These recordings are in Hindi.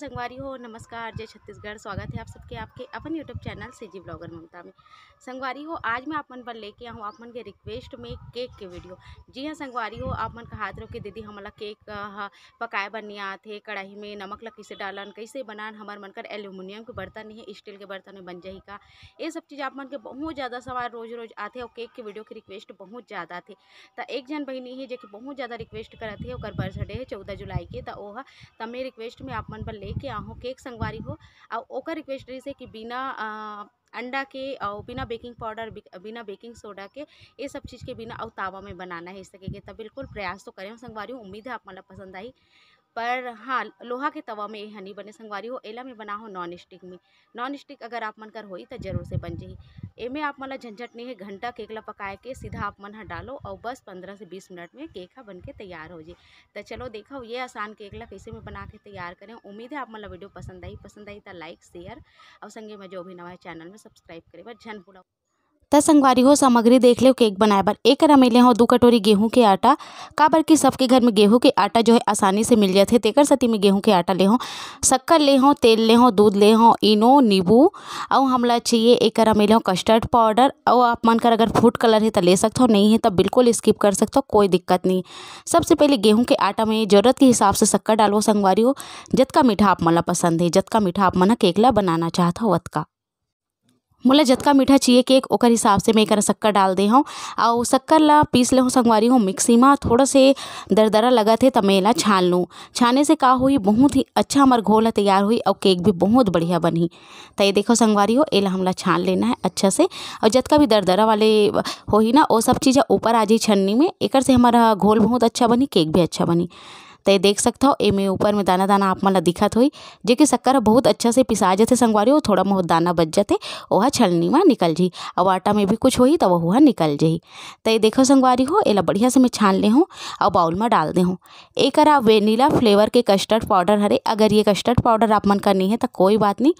नमस्कार संगवारी हो नमस्कार जय छत्तीसगढ़ स्वागत है आप सबके आपके अपन YouTube channel C G blogger Mamta में संगवारी हो आज मैं आपमन पर लेके आऊँ मन के रिक्वेस्ट में केक के वीडियो जी हाँ संगवारी हो आपमन का हाथ कि दीदी हमारा केक पकाए बनने नहीं आते कढ़ाई में नमक ला कैसे डालन कैसे बनान हमार मन कर एल्यूमिनियम के बर्तन नहीं है स्टील के बर्तन में बन जाए का ये सब चीज़ आपमन के बहुत ज़्यादा सवाल रोज़ रोज़ आते और केक के वीडियो की रिक्वेस्ट बहुत ज़्यादा थे तो एक जन बहनी है जो कि बहुत ज़्यादा रिक्वेस्ट करती है और बर्थडे है चौदह जुलाई के तो तमें रिक्वेस्ट में आप मन पर ले के आहो केक संगवारी हो और ओकर रिक्वेस्ट रही से कि बिना अंडा के और बिना बेकिंग पाउडर बिना बेकिंग सोडा के ये सब चीज़ के बिना और तावा में बनाना है इस तरीके तब बिल्कुल प्रयास तो करें संगवारी उम्मीद है आप मतलब पसंद आई पर हाँ लोहा के तवा में ये हनी बने संगवारी हो एला में बना हो नॉन स्टिक में नॉन स्टिक अगर आप मन कर हो तो जरूर से बन जाही में आप मन झंझट नहीं है घंटा केक ला पकाए के सीधा आप मन ह डालो और बस पंद्रह से बीस मिनट में केक हा बन के तैयार हो जाए तो चलो देखो ये आसान केक ला कैसे में बना के तैयार करें उम्मीद है आप मन वीडियो पसंद आई पसंद आई तो लाइक शेयर और संगे में जो भी नवा है चैनल में सब्सक्राइब करे झन भूला दस संगवारी हो सामग्री देख ले केक बनाए बर एक रमेले हो दो कटोरी गेहूं के आटा काबर की सबके घर में गेहूं के आटा जो है आसानी से मिल जाते तेकर सती में गेहूं के आटा ले हो शक्कर ले हो तेल ले हो दूध ले हो इनो नींबू और हमला चाहिए एक रमेले हो कस्टर्ड पाउडर और आप मन कर अगर फूड कलर है तो ले सकते हो नहीं है तो बिल्कुल स्किप कर सकते हो कोई दिक्कत नहीं सबसे पहले गेहूँ के आटा में ज़रूरत के हिसाब से शक्कर डालो संगवारी हो जितका मीठा आप मला पसंद है जतका मीठा आप मना केकला बनाना चाहता हो का मोला जतका मीठा चाहिए केक ओकर हिसाब से मैं एक शक्कर डाल दे हूँ और शक्कर ला पीस ले हूँ संगवारी हूँ मिक्सी में थोड़ा से दरदरा लगा थे तो मैं ला छान लूँ छाने से का हुई बहुत ही अच्छा हमार घोल तैयार हुई और केक भी बहुत बढ़िया बनी तो ये देखो संगवारी हो एला हमला छान लेना है अच्छा से और जतका भी दरदरा वाले हो ही ना वो सब चीज़ें ऊपर आ जाए छन्नी में एक से हमारा घोल बहुत अच्छा बनी केक भी अच्छा बनी तो ये देख सकता हो एमे ऊपर में दाना दाना आप मन ला दिखत जे कि शक्कर बहुत अच्छा से पिसा जाते संगवारी और थोड़ा बहुत दाना बच जाते वह छलनी में निकल जाही और आटा में भी कुछ होही तो वह निकल जाए तो ये देखो संगवारी हो एला बढ़िया से मैं छान ले हूँ और बाउल में डाल दे हूँ एक वेनिला फ्लेवर के कस्टर्ड पाउडर हरे अगर ये कस्टर्ड पाउडर आप मन का नहीं है तो कोई बात नहीं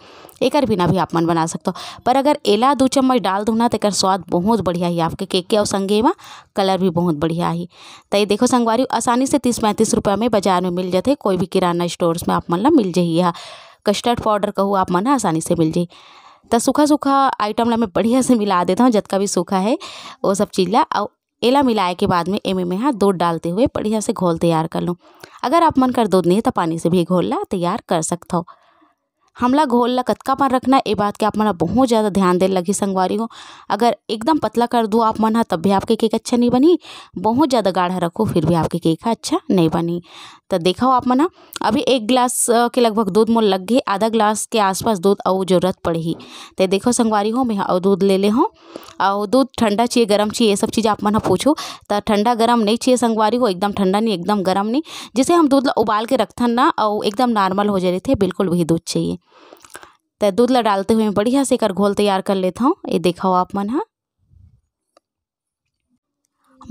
एक बिना भी आप मन बना सकते हो पर अगर एला दो चम्मच डाल दूँ ना तो एक स्वाद बहुत बढ़िया ही आपके केक के और संगे में कलर भी बहुत बढ़िया ही तो ये देखो संगवारी आसानी से तीस पैंतीस रुपये में में बाजार में मिल जाते कोई भी किराना स्टोर्स में आप मन ला मिल जाइए इहा कस्टर्ड पाउडर कहूँ आप मन आसानी से मिल जाइए तो सूखा सूखा आइटम ला मैं बढ़िया से मिला देता हूँ जतका भी सूखा है वो सब चीज़ ला और एला मिलाए के बाद में एमे में हाँ दूध डालते हुए बढ़िया से घोल तैयार कर लूँ अगर आप मन कर दूध नहीं है तो पानी से भी घोल ला तैयार कर सकता हो हमला घोल ला कतका पान रखना ये बात के आप मन बहुत ज़्यादा ध्यान दे लगी संगवारी हो अगर एकदम पतला कर दो आप मन तब भी आपके केक अच्छा नहीं बनी बहुत ज़्यादा गाढ़ा रखो फिर भी आपके केक अच्छा नहीं बनी तो देखा आप मना अभी एक गिलास के लगभग दूध मोल लग गए आधा गिलास के आसपास दूध और जरूरत पड़ी तो देखो संगवारी हो मैं और दूध ले ले हूँ और दूध ठंडा चाहिए गर्म चाहिए ये सब चीज़ आप मन पूछो तो ठंडा गर्म नहीं चाहिए संगवारी हो एकदम ठंडा नहीं एकदम गर्म नहीं जिसे हम दूध उबाल के रखता ना और एकदम नॉर्मल हो जा रहे थे बिल्कुल वही दूध चाहिए तो दूध ल डालते हुए बढ़िया से एक घोल तैयार कर लेता हूँ ये देखो आप मन हाँ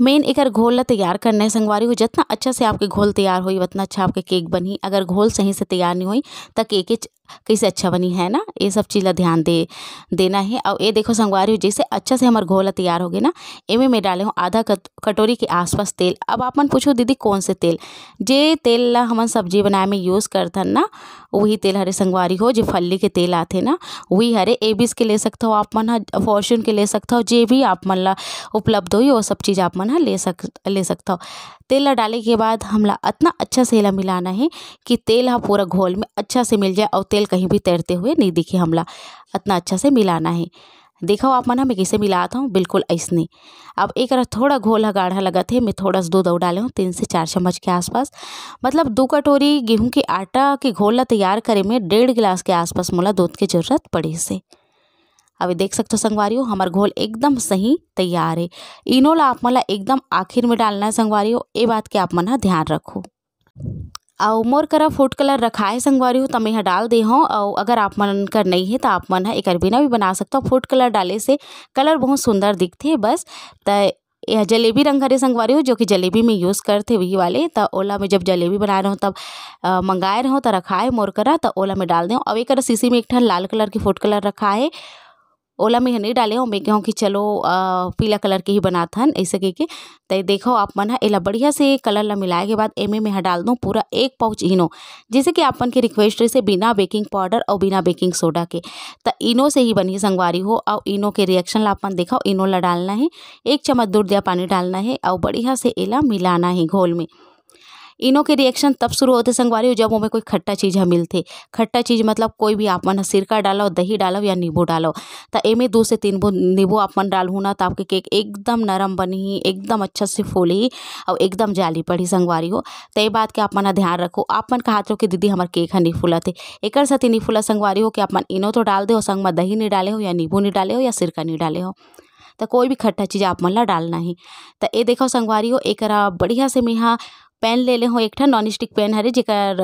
मेन एकर घोल तैयार करना है संगवारी हो जितना अच्छा से आपके घोल तैयार हुई उतना अच्छा आपके केक बनी अगर घोल सही से तैयार नहीं हुई तो केक कैसे अच्छा बनी है ना ये सब चीज़ ध्यान दे देना है और ये देखो संगवारी हो जैसे अच्छा से हमार घोल तैयार हो गए ना इमें मैं डाले हूँ आधा कटोरी के आसपास तेल अब आप मन पूछो दीदी कौन से तेल जे तेल ला हम सब्जी बनाए में यूज़ करथन ना वही तेल हरे संगवारी हो जो फल्ली के तेल आते ना वही हरे ए के ले सकता हो आप मन फॉर्चून के ले सकता हो जे भी आप मन ला उपलब्ध हो वो सब चीज़ आप मन ना ले सक ले सकता हो तेल डाले के बाद हमला इतना अच्छा से मिलाना है कि तेल हाँ पूरा घोल में अच्छा से मिल जाए और तेल कहीं भी तैरते हुए नहीं दिखे हमला इतना अच्छा से मिलाना है देखो आप मन मैं कैसे मिलाता हूँ बिल्कुल ऐसने अब एक थोड़ा घोल हाँ गाढ़ा लगा थे मैं थोड़ा सा दूध और डाले हूँ तीन से चार चम्मच के आसपास मतलब दो कटोरी गेहूँ के आटा के घोल तैयार करे में डेढ़ गिलास के आसपास मोला दूध की जरूरत पड़ी से अभी देख सकते हो संगवारियो हमार घोल एकदम सही तैयार है इनो ला आप मला एकदम आखिर में डालना है संगवारियो ये बात के आप मन ध्यान रखो और मोर करा फूड कलर है संगवारी हो तो मैं यहाँ डाल दे हूँ और अगर आप मन कर नहीं है तो आप मन है एक बिना भी बना सकते हो फूड कलर डाले से कलर बहुत सुंदर दिखते बस तो यह जलेबी रंग हरे संगवारी हो जो कि जलेबी में यूज़ करते वही वाले तो ओला में जब जलेबी बना रहे हो तब मंगाए रहा हूँ तो है मोर करा तो ओला में डाल दें और एक सीसी में एक ठन लाल कलर की फूड कलर रखा है ओला में नहीं डाले हूँ मैं कहूँ कि चलो आ, पीला कलर के ही बनाथन ऐसे कह के तो देखो आप मन है एला बढ़िया से कलर ला मिलाए के बाद एमे में डाल दूँ पूरा एक पाउच इनो जैसे कि आपन के रिक्वेस्ट रही से बिना बेकिंग पाउडर और बिना बेकिंग सोडा के तो इनो से ही बनी संगवारी हो और इनो के रिएक्शन ला अपन देखो इनो ला डालना है एक चम्मच दूध या पानी डालना है और बढ़िया से एला मिलाना है घोल में इनों के रिएक्शन तब शुरू होते संगवारी हो जब उनमें कोई खट्टा चीज़ हम मिलते खट्टा चीज़ मतलब कोई भी आप मन सिरका डालो दही डालो या नींबू डालो तो एमे दो से तीन बूंद नींबू आप मन डालू ना तो आपके केक एकदम नरम बनी एकदम अच्छा से फूली और एकदम जाली पड़ी संगवारी हो तो ये बात के आप मन ध्यान रखो आप मन कहा कि दीदी हमारे केक है हाँ नहीं फूला थे एक साथ ही नहीं फूला संगवारी हो कि आप मन इनो तो डाल दो संग में दही नहीं डाले हो या नींबू नहीं डाले हो या सिरका नहीं डाले हो तो कोई भी खट्टा चीज़ आप मन ला डालना ही तो ये देखो संगवारी हो एक बढ़िया से मेहा पेन ले ले हो एक ठा नॉन स्टिक पेन हरे जेकर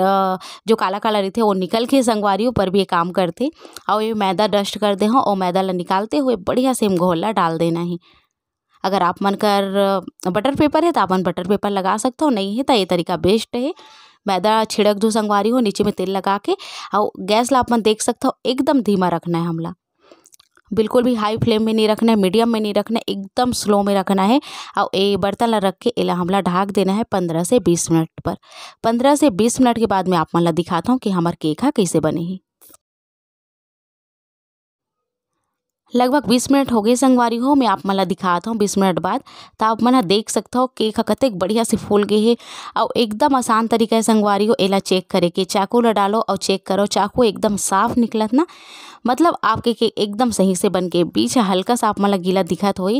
जो काला काला थे वो निकल के संगवारी ऊपर भी ये काम करते और ये मैदा डस्ट कर दे हो हाँ, और मैदा ला निकालते हुए बढ़िया से घोला डाल देना है अगर आप मन कर बटर पेपर है तो आप बटर पेपर लगा सकते हो नहीं है तो ये तरीका बेस्ट है मैदा छिड़क दो संगवारी हो नीचे में तेल लगा के और गैस ला आप मन देख सकते हो एकदम धीमा रखना है हमला बिल्कुल भी हाई फ्लेम में नहीं रखना है मीडियम में नहीं रखना है एकदम स्लो में रखना है और ये बर्तन ला रख के एला हमला ढाक देना है पंद्रह से बीस मिनट पर पंद्रह से बीस मिनट के बाद में आप मन दिखाता हूँ कि हमार केक हाँ कैसे बने ही लगभग बीस मिनट हो गए संगवारी हो मैं आप मन दिखात हूँ बीस मिनट बाद तो आप मन देख सकता हो केक ह कतेक बढ़िया से फूल गए है और एकदम आसान तरीका है संगवारी हो एला चेक करे के चाकू ल डालो और चेक करो चाकू एकदम साफ निकलत ना मतलब आपके केक एकदम सही से बन के बीच हल्का सा आप मन गीला दिखत हो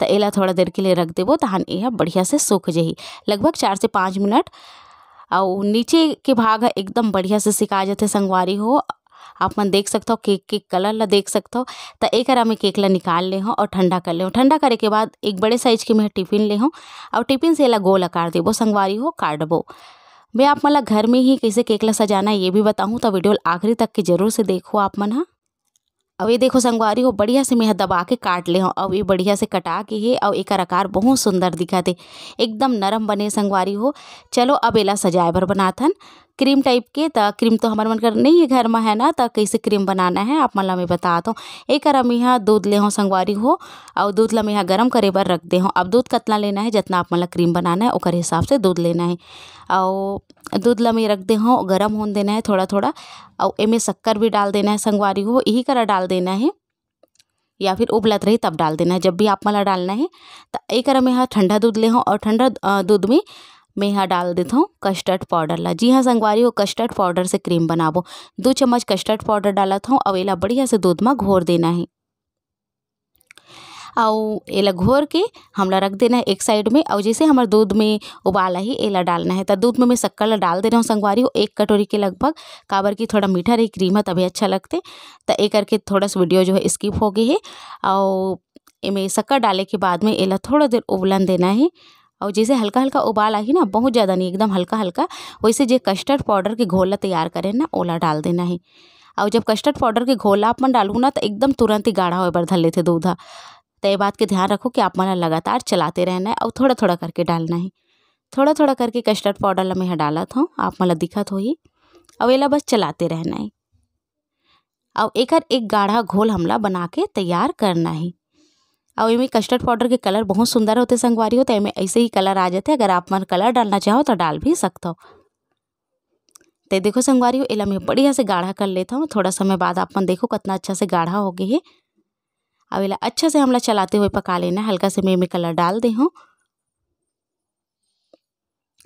तो एला थोड़ा देर के लिए रख देवो तहन यह बढ़िया से सूख जा लगभग चार से पाँच मिनट और नीचे के भाग एकदम बढ़िया से सिका जाते संगवारी हो आप मन देख सकते हो केक के कलर ला देख सकथव त तो एकरा में केक ला निकाल ले हो और ठंडा कर ले ठंडा करे के बाद एक बड़े साइज के मैं टिफिन ले हूँ और टिफिन से ला गोल आकार देबो संगवारी हो काटबो मैं आप मन घर में ही कैसे केक ला सजाना ये भी बताऊँ तो वीडियो आखिरी तक के जरूर से देखो आप मन हाँ अब ये देखो संगवारी हो बढ़िया से मैं दबा के काट ले हूँ अब ये बढ़िया से कटा के है और एक आकार बहुत सुंदर दिखा एकदम नरम बने संगवारी हो चलो अब एला सजाए भर बनाथन क्रीम टाइप के तो क्रीम तो हमारे मन कर नहीं है घर में है ना तो कैसे क्रीम बनाना है आप मन मैं बता दो एक मैं यहाँ दूध ले हो संगवारी हो और दूध ला मैं यहाँ गर्म करे पर रख दे हूँ अब दूध कितना लेना है जितना आप मन क्रीम बनाना है ओकर हिसाब से दूध लेना है और दूध ला मैं रख दे हूँ गर्म हो देना है थोड़ा थोड़ा और इमें शक्कर भी डाल देना है संगवारी हो यही करा डाल देना है या फिर उबलत रही तब डाल देना है जब भी आप मला डालना है तो एक मैं यहाँ ठंडा दूध ले हूँ और ठंडा दूध में मैं यहाँ डाल देता हूँ कस्टर्ड पाउडर ला जी हाँ संगवारी हो कस्टर्ड पाउडर से क्रीम बनाबो दो चम्मच कस्टर्ड पाउडर डाला था और एला बढ़िया से दूध में घोर देना है और एला घोर के हमला रख देना है एक साइड में और जैसे हमारे दूध में उबाला ही एला डालना है तो दूध में मैं शक्कर ला डाल दे रहा हूँ संगवारी हो एक कटोरी के लगभग काबर की थोड़ा मीठा रही क्रीम है तभी अच्छा लगते तो एक करके थोड़ा सा वीडियो जो है स्किप हो गई है और इमें शक्कर डाले के बाद में एला थोड़ा देर उबलन देना है और जैसे हल्का हल्का उबाल आई ना बहुत ज़्यादा नहीं एकदम हल्का हल्का वैसे जो कस्टर्ड पाउडर के घोला तैयार करें ना ओला डाल देना है और जब कस्टर्ड पाउडर के घोला आप मन डालू ना तो एकदम तुरंत ही गाढ़ा होकर धर लेते दूध तो ये बात के ध्यान रखो कि आप मना लगातार चलाते रहना है और थोड़ा थोड़ा करके डालना है थोड़ा थोड़ा करके कस्टर्ड पाउडर ला मैं यहाँ डाला था आप मला दिक्कत तो होही और एला बस चलाते रहना है और एक गाढ़ा घोल हमला बना के तैयार करना है और इमें कस्टर्ड पाउडर के कलर बहुत सुंदर होते संगवारी हो तो एमे ऐसे ही कलर आ जाते अगर आप मन कलर डालना चाहो तो डाल भी सकते हो तो देखो संगवारी हो इला मैं बढ़िया से गाढ़ा कर लेता हूँ थोड़ा समय बाद आप मन देखो कितना अच्छा से गाढ़ा हो गई है अब इला अच्छा से हमला चलाते हुए पका लेना हल्का से मैं इमें कलर डाल दे हूँ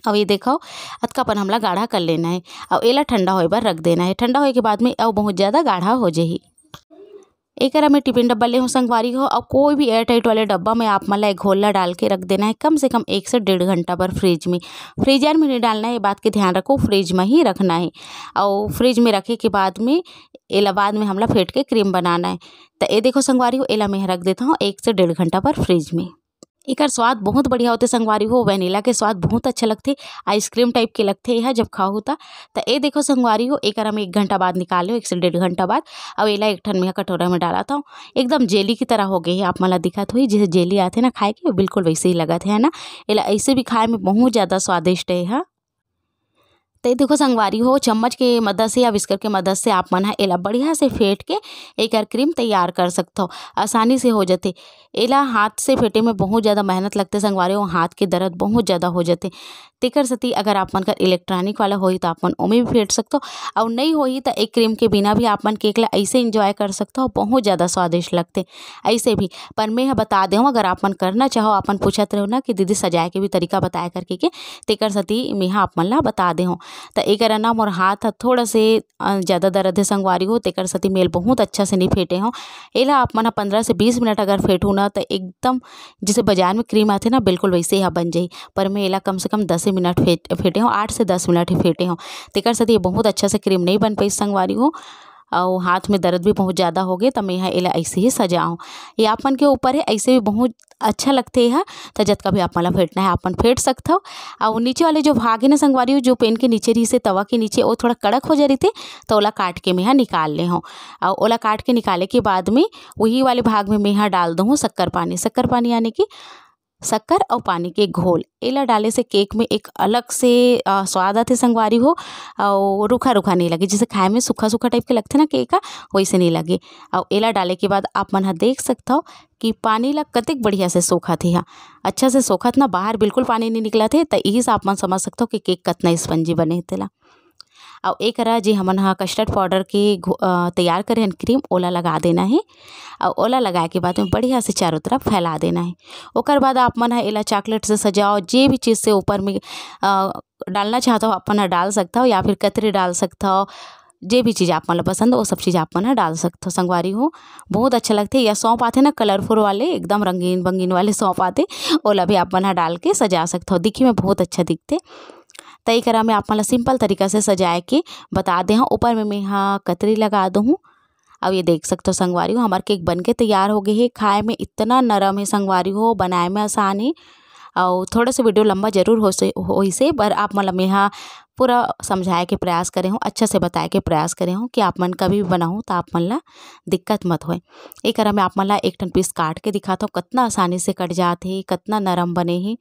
अब ये देखो अतकापन हमला गाढ़ा कर लेना है और एला ठंडा होए बार रख देना है ठंडा होए के बाद में और बहुत ज़्यादा गाढ़ा हो जाए एकरा हमें टिफिन डब्बा ले हूँ संगवारी हो और कोई भी एयर टाइट वाले डब्बा में आप मतलब घोल डाल के रख देना है कम से कम एक से डेढ़ घंटा पर फ्रिज में फ्रीजर में नहीं डालना है ये बात के ध्यान रखो फ्रिज में ही रखना है और फ्रिज में रखे के बाद में एला बाद में हमला फेंट के क्रीम बनाना है तो ये देखो संगवारी हो एला में रख देता हूँ एक से डेढ़ घंटा पर फ्रिज में एकर स्वाद बहुत बढ़िया होते संगवारी हो वैनिला के स्वाद बहुत अच्छा लगते आइसक्रीम टाइप के लगते एहा जब खाओ होता तो ए देखो संगवारी हो एक हम एक घंटा बाद निकाले एक से डेढ़ घंटा बाद अब एला एक ठन में कटोरा में डाला था एकदम जेली की तरह हो गई है आप माला दिक्कत हुई जैसे जेली आते ना खाए के बिल्कुल वैसे ही लगत है ना एला ऐसे भी खाए में बहुत ज़्यादा स्वादिष्ट है हाँ। तो देखो संगवारी हो चम्मच के मदद से या विस्कर के मदद से आप मन एला बढ़िया से फेंट के एक क्रीम तैयार कर सकते हो आसानी से हो जाते एला हाथ से फेंटे में बहुत ज़्यादा मेहनत लगते संगवारी हो हाथ के दर्द बहुत ज़्यादा हो जाते तेकर सती अगर आप मन कर इलेक्ट्रॉनिक वाला होही तो आप मन ओमे भी फेंट हो और नहीं हो तो एक क्रीम के बिना भी आप मन केक ला ऐसे इंजॉय कर हो बहुत ज़्यादा स्वादिष्ट लगते ऐसे भी पर मैं बता दे अगर आप मन करना चाहो आप पूछत रहो ना कि दीदी सजाए के भी तरीका बताया करके के तेकर सती मैं आप मन ला बता दे तो एक ना मोर हाथ थोड़ा से ज़्यादा दर्द है संगवारी हो तेकर सती मेल बहुत अच्छा से नहीं फेंटे हों एला आप मन पंद्रह से बीस मिनट अगर फेंटू ना तो एकदम जैसे बाजार में क्रीम आते ना बिल्कुल वैसे ही बन जाए पर मैं एला कम से कम दस से मिनट फेंटे हों आठ से दस मिनट ही फेंटे हों तेकर साथ ये बहुत अच्छा से क्रीम नहीं बन पाई संगवारी हो और हाथ में दर्द भी बहुत ज़्यादा हो गए तो मैं यहाँ इला ऐसे ही सजाऊँ ये आपन के ऊपर है ऐसे भी बहुत अच्छा लगते है तो का भी आप माला फेंटना है आपन फेंट सकता हो और नीचे वाले जो भाग है ना संगवारी हो जो पेन के नीचे रही से तवा के नीचे वो थोड़ा कड़क हो जा रही थे तो ओला काट के मैं यहाँ निकाल ले हूँ और ओला काट के निकाले के बाद में वही वाले भाग में मैं यहाँ डाल दूँ शक्कर पानी शक्कर पानी यानी कि शक्कर और पानी के घोल एला डाले से केक में एक अलग से स्वाद आते संगवारी हो और रूखा रूखा नहीं लगे जैसे खाए में सूखा सूखा टाइप के लगते ना केक का वैसे नहीं लगे और एला डाले के बाद आप मन देख सकता हो कि पानी ला कतिक बढ़िया से सोखत यहाँ अच्छा से था ना बाहर बिल्कुल पानी नहीं निकला थे तो यही से आप मन समझ सकते हो कि केक कतना स्पंजी बने तेला और एक करा जे हमन हा कस्टर्ड पाउडर के तैयार करे हन क्रीम ओला लगा देना है और ओला लगाए के बाद में बढ़िया से चारों तरफ फैला देना है और बाद आप मन है चॉकलेट से सजाओ जो भी चीज़ से ऊपर में डालना चाहता हो आप डाल सकता हो या फिर कतरी डाल सकता हो जो भी चीज़ आप मन पसंद वो सब चीज़ आप मन डाल सकते हो संगवारी हो बहुत अच्छा लगते है या सौंप आते ना कलरफुल वाले एकदम रंगीन बंगीन वाले सौंप आते ओला भी आप मन डाल के सजा सकते हो दिखे में बहुत अच्छा दिखते तई करा मैं आप मैं सिंपल तरीका से सजाए के बता दे ऊपर में मैं यहाँ कतरी लगा दूँ अब ये देख सकते हो संगवारी हो हमारे केक बन के तैयार हो गए है खाए में इतना नरम है संगवारी हो बनाए में आसान है और थोड़ा सा वीडियो लंबा ज़रूर हो से हो इसे पर आप मतलब यहाँ पूरा समझाए के प्रयास करे हूँ अच्छा से बताए के प्रयास करे हूँ कि आप मन कभी भी बनाऊँ तो आप मन ला दिक्कत मत होए एक कर मैं आप मन ला एक टन पीस काट के दिखाता हूँ कितना आसानी से कट जाते हैं कितना नरम बने ही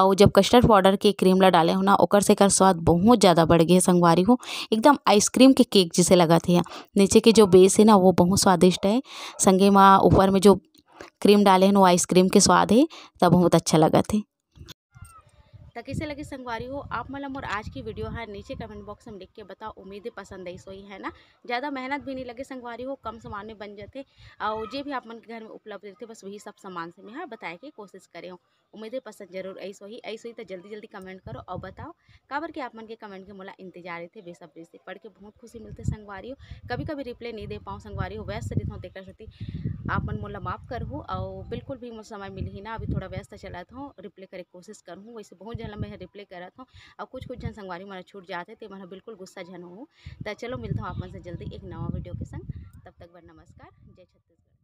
और जब कस्टर्ड पाउडर के क्रीम ला डाले हो ना ओकर से कर स्वाद बहुत ज़्यादा बढ़ है संगवारी हो एकदम आइसक्रीम के केक जिसे लगा थे नीचे के जो बेस है ना वो बहुत स्वादिष्ट है संगे माँ ऊपर में जो क्रीम डाले हैं वो आइसक्रीम के स्वाद है तब बहुत अच्छा लगा थे तो कैसे लगे संगवारी हो आप मतलब मोर आज की वीडियो है नीचे कमेंट बॉक्स में लिख के बताओ उम्मीद पसंद आई सोई है ना ज़्यादा मेहनत भी नहीं लगे संगवारी हो कम सामान में बन जाते और जो भी आप मन के घर में उपलब्ध रहते बस वही सब सामान से मैं हाँ, बताए की कोशिश करे हूँ उम्मीद पसंद जरूर ऐसो ही ऐसो ही तो जल्दी जल्दी कमेंट करो और बताओ काबर के आप मन के कमेंट के मोला इंतजार थे बेसब्री से पढ़ के बहुत खुशी मिलते संगवारी हो कभी कभी रिप्लाई नहीं दे पाऊँ संगवारी हो व्यस्त रहता हूँ देखा सती आप मन मोला माफ़ करूँ और बिल्कुल भी मुझे समय मिली ना अभी थोड़ा व्यस्त चला था रिप्लाई करे कोशिश करूँ वैसे बहुत चलो मैं रिप्लाई रहा हूँ और कुछ कुछ जन संगवारी मारा छूट जाते तो मैं बिल्कुल गुस्सा झन हूँ तो चलो मिलता हूँ आप मन से जल्दी एक नवा वीडियो के संग तब तक बर नमस्कार जय छत्तीसगढ़